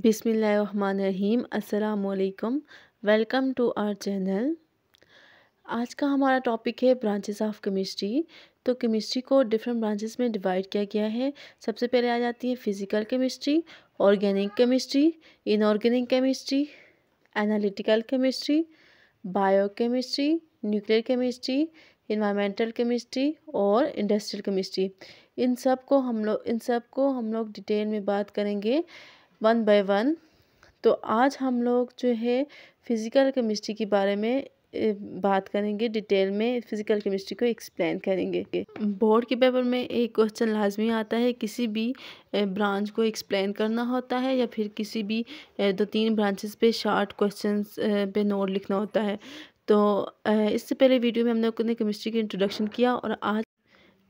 बिसमीम् अल्लाम welcome to our channel आज का हमारा टॉपिक है ब्रांचेस ऑफ केमिस्ट्री तो केमिस्ट्री को डिफरेंट ब्रांचेस में डिवाइड किया गया है सबसे पहले आ जाती है physical chemistry organic chemistry inorganic chemistry analytical chemistry biochemistry nuclear chemistry environmental chemistry और इंडस्ट्रियल केमिस्ट्री इन सब को हम लोग इन सब को हम लोग डिटेल में बात करेंगे वन बाय वन तो आज हम लोग जो है फ़िज़िकल केमिस्ट्री के बारे में बात करेंगे डिटेल में फिज़िकल केमिस्ट्री को एक्सप्लेन करेंगे बोर्ड के पेपर में एक क्वेश्चन लाजमी आता है किसी भी ब्रांच को एक्सप्लेन करना होता है या फिर किसी भी दो तीन ब्रांचेस पे शार्ट क्वेश्चंस पे नोट लिखना होता है तो इससे पहले वीडियो में हम लोग ने केमिस्ट्री की इंट्रोडक्शन किया और आज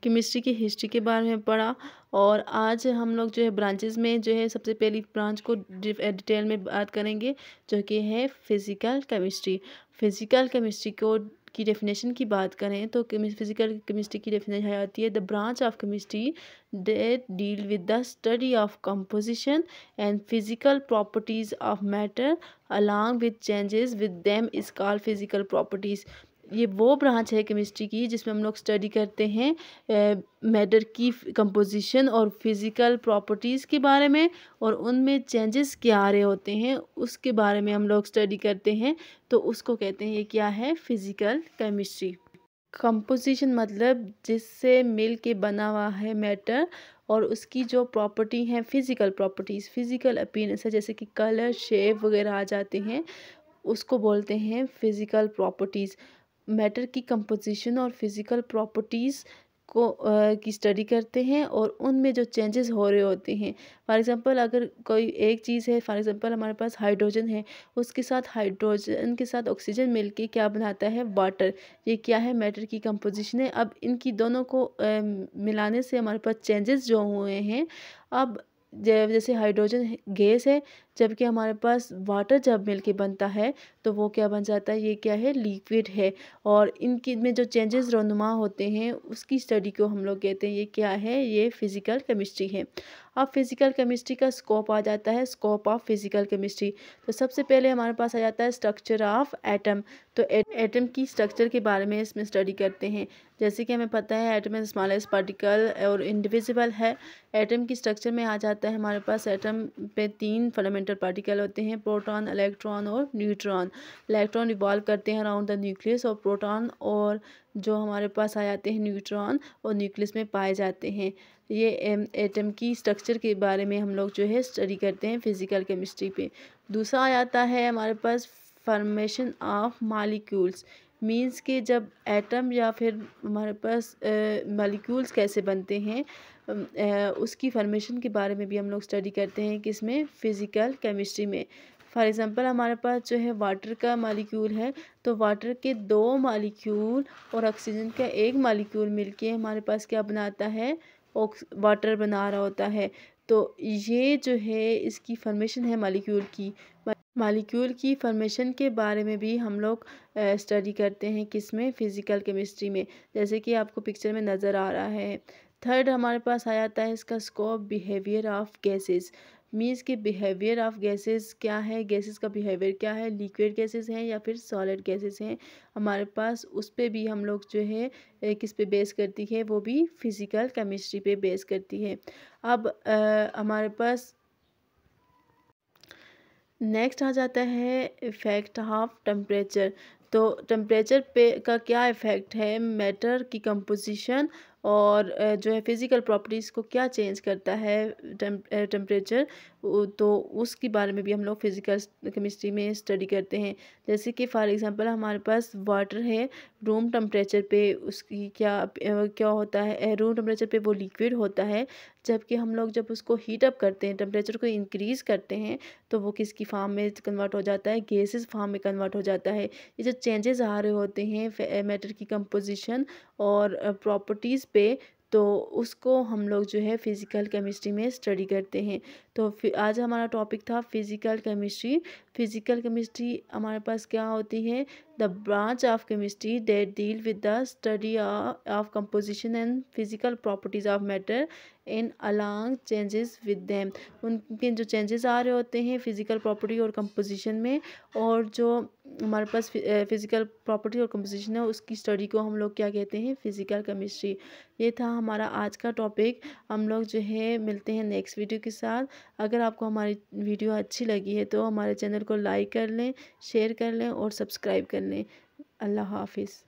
केमिस्ट्री की हिस्ट्री के बारे में पढ़ा और आज हम लोग जो है ब्रांचेस में जो है सबसे पहली ब्रांच को डिटेल में बात करेंगे जो कि है फिज़िकल केमिस्ट्री फिज़िकल केमिस्ट्री को की डेफिनेशन की बात करें तो फिजिकल केमिस्ट्री की डेफिनेशन आती है the branch of chemistry that deal with the study of composition and physical properties of matter along with changes with them is call physical properties ये वो ब्रांच है केमिस्ट्री की जिसमें हम लोग स्टडी करते हैं मैटर की कंपोजिशन और फिज़िकल प्रॉपर्टीज़ के बारे में और उनमें चेंजेस क्या आ रहे होते हैं उसके बारे में हम लोग स्टडी करते हैं तो उसको कहते हैं ये क्या है फिज़िकल केमिस्ट्री कंपोजिशन मतलब जिससे मिल के बना हुआ है मैटर और उसकी जो प्रॉपर्टी हैं फिज़िकल प्रॉपर्टीज़ फिज़िकल अपीयरेंस है जैसे कि कलर शेप वगैरह आ जाते हैं उसको बोलते हैं फिज़िकल प्रॉपर्टीज़ मैटर की कंपोजिशन और फिज़िकल प्रॉपर्टीज़ को आ, की स्टडी करते हैं और उनमें जो चेंजेस हो रहे होते हैं फॉर एग्जांपल अगर कोई एक चीज़ है फॉर एग्जांपल हमारे पास हाइड्रोजन है उसके साथ हाइड्रोजन के साथ ऑक्सीजन मिलके क्या बनाता है वाटर ये क्या है मैटर की कंपोजिशन है अब इनकी दोनों को आ, मिलाने से हमारे पास चेंजेस जो हुए हैं अब जैसे हाइड्रोजन गैस है जबकि हमारे पास वाटर जब मिल के बनता है तो वो क्या बन जाता है ये क्या है लिक्विड है और इनकी में जो चेंजेस रोनुमा होते हैं उसकी स्टडी को हम लोग कहते हैं ये क्या है ये फिज़िकल केमिस्ट्री है अब फिजिकल केमिस्ट्री का स्कोप आ जाता है स्कोप ऑफ फिजिकल केमिस्ट्री तो सबसे पहले हमारे पास आ जाता है स्ट्रक्चर ऑफ एटम तो एटम की स्ट्रक्चर के बारे में इसमें स्टडी करते हैं जैसे कि हमें पता है एटम एज स्मॉलेस्ट पार्टिकल और इंडिविजिबल है एटम की स्ट्रक्चर में आ जाता है हमारे पास एटम पे तीन फंडामेंटल पार्टिकल होते हैं प्रोटॉन इलेक्ट्रॉन और न्यूट्रॉन इलेक्ट्रॉन रिवॉल्व करते हैं अराउंड द न्यूक्लियस और प्रोटॉन और जो हमारे पास आ जाते हैं न्यूट्रॉन और न्यूक्लियस में पाए जाते हैं ये एटम की स्ट्रक्चर के बारे में हम लोग जो है स्टडी करते हैं फिज़िकल केमिस्ट्री पे दूसरा आ जाता है हमारे पास फॉर्मेशन ऑफ मालिक्यूल्स मीन्स के जब एटम या फिर हमारे पास मालिक्यूल्स कैसे बनते हैं उसकी फॉर्मेशन के बारे में भी हम लोग स्टडी करते हैं किसमें फ़िज़िकल केमिस्ट्री में फॉर एग्ज़ाम्पल हमारे पास जो है वाटर का मालिक्यूल है तो वाटर के दो मालिक्यूल और ऑक्सीजन का एक मालिक्यूल मिलके हमारे पास क्या बनाता है ऑक्स वाटर बना रहा होता है तो ये जो है इसकी फॉर्मेशन है मालिक्यूल की मालिक्यूल की फॉर्मेशन के बारे में भी हम लोग स्टडी करते हैं किस में फ़िज़िकल केमिस्ट्री में जैसे कि आपको पिक्चर में नज़र आ रहा है थर्ड हमारे पास आ जाता है इसका scope behaviour of gases means के बिहेवियर ऑफ गैसेस क्या है गैसेस का बिहेवियर क्या है लिक्विड गैसेस हैं या फिर सॉलिड गैसेस हैं हमारे पास उस पर भी हम लोग जो है किस पे बेस करती है वो भी फिज़िकल केमिस्ट्री पे बेस करती है अब आ, हमारे पास नेक्स्ट आ जाता है इफ़ेक्ट ऑफ टेम्परेचर तो टेम्परेचर पे का क्या इफ़ेक्ट है मैटर की कंपोजिशन और जो है फिज़िकल प्रॉपर्टीज़ को क्या चेंज करता है टेम्परेचर तो उसके बारे में भी हम लोग फिज़िकल केमिस्ट्री में स्टडी करते हैं जैसे कि फॉर एग्ज़ाम्पल हमारे पास वाटर है रूम टेम्परेचर पे उसकी क्या क्या होता है रूम टेम्परेचर पे वो लिक्विड होता है जबकि हम लोग जब उसको हीट अप करते हैं टेम्परेचर को इंक्रीज़ करते हैं तो वो किसकी फार्म में कन्वर्ट हो जाता है गैसेस फार्म में कन्वर्ट हो जाता है ये जो चेंजेस आ रहे होते हैं मैटर की कंपोजिशन और प्रॉपर्टीज़ पे तो उसको हम लोग जो है फ़िज़िकल केमिस्ट्री में स्टडी करते हैं तो आज हमारा टॉपिक था फ़िज़िकल केमिस्ट्री फ़िज़िकल केमिस्ट्री हमारे पास क्या होती है the branch of chemistry that deal with the study of composition and physical properties of matter in along changes with them उनके जो चेंजेस आ रहे होते हैं फिज़िकल प्रॉपर्टी और कंपोजिशन में और जो हमारे पास फिज़िकल प्रॉपर्टी और कंपोजिशन है उसकी स्टडी को हम लोग क्या कहते हैं फिज़िकल केमिस्ट्री ये था हमारा आज का टॉपिक हम लोग जो है मिलते हैं नेक्स्ट वीडियो के साथ अगर आपको हमारी वीडियो अच्छी लगी है तो हमारे चैनल को लाइक कर लें शेयर कर लें और सब्सक्राइब कर लें अल्लाह हाफिज़